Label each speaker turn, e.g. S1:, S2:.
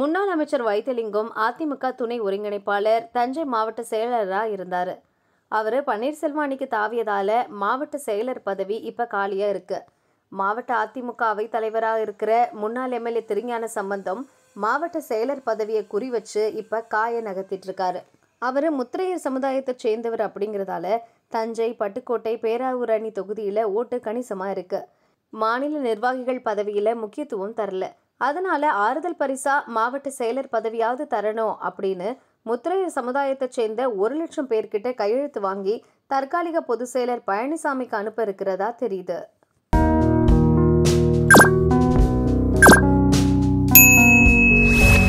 S1: முன்னாள் அமைச்சர் வைத்திலிங்கம் அதிமுக துணை ஒருங்கிணைப்பாளர் தஞ்சை மாவட்ட செயலராக இருந்தார் அவர் பன்னீர்செல்வம் அணிக்கு தாவியதால் மாவட்ட செயலர் பதவி இப்போ காலியாக இருக்கு மாவட்ட அதிமுக தலைவராக இருக்கிற முன்னாள் எம்எல்ஏ திருஞான சம்பந்தம் மாவட்ட செயலர் பதவியை குறி வச்சு இப்போ காய நகர்த்திட்டுருக்காரு அவர் முத்திரையர் சமுதாயத்தை சேர்ந்தவர் அப்படிங்கிறதால தஞ்சை பட்டுக்கோட்டை பேராவூர் அணி தொகுதியில் ஓட்டு கணிசமாக இருக்குது மாநில நிர்வாகிகள் பதவியில் முக்கியத்துவம் தரல அதனால ஆறுதல் பரிசா மாவட்ட செயலர் பதவியாவது தரணும் அப்படின்னு முத்திரையர் சமுதாயத்தை சேர்ந்த ஒரு லட்சம் பேர்கிட்ட கையெழுத்து வாங்கி தற்காலிக பொதுச் செயலர் பழனிசாமிக்கு அனுப்ப இருக்கிறதா தெரியுது